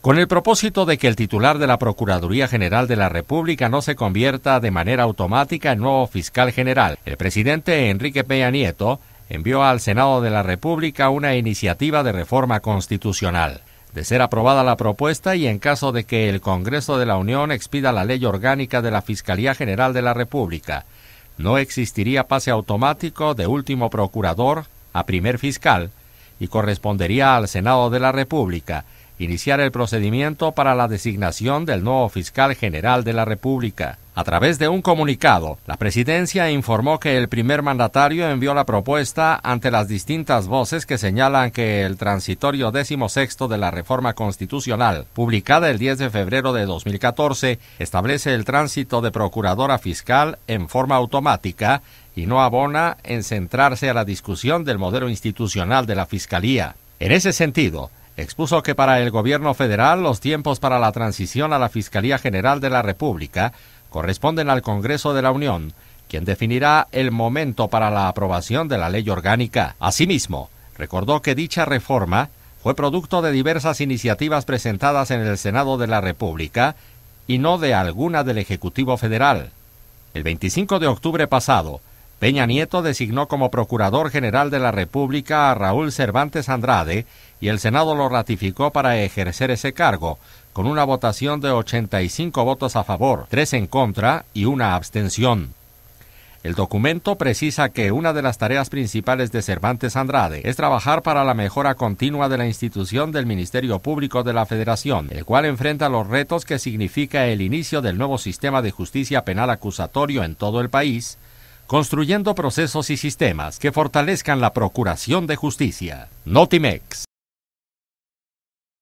con el propósito de que el titular de la Procuraduría General de la República no se convierta de manera automática en nuevo fiscal general. El presidente Enrique Peña Nieto envió al Senado de la República una iniciativa de reforma constitucional. De ser aprobada la propuesta y en caso de que el Congreso de la Unión expida la ley orgánica de la Fiscalía General de la República, no existiría pase automático de último procurador a primer fiscal y correspondería al Senado de la República iniciar el procedimiento para la designación del nuevo fiscal general de la República. A través de un comunicado, la presidencia informó que el primer mandatario envió la propuesta ante las distintas voces que señalan que el transitorio sexto de la reforma constitucional, publicada el 10 de febrero de 2014, establece el tránsito de procuradora fiscal en forma automática y no abona en centrarse a la discusión del modelo institucional de la Fiscalía. En ese sentido, expuso que para el gobierno federal los tiempos para la transición a la Fiscalía General de la República corresponden al Congreso de la Unión, quien definirá el momento para la aprobación de la ley orgánica. Asimismo, recordó que dicha reforma fue producto de diversas iniciativas presentadas en el Senado de la República y no de alguna del Ejecutivo Federal. El 25 de octubre pasado, Peña Nieto designó como Procurador General de la República a Raúl Cervantes Andrade y el Senado lo ratificó para ejercer ese cargo, con una votación de 85 votos a favor, 3 en contra y una abstención. El documento precisa que una de las tareas principales de Cervantes Andrade es trabajar para la mejora continua de la institución del Ministerio Público de la Federación, el cual enfrenta los retos que significa el inicio del nuevo sistema de justicia penal acusatorio en todo el país, construyendo procesos y sistemas que fortalezcan la procuración de justicia. Notimex.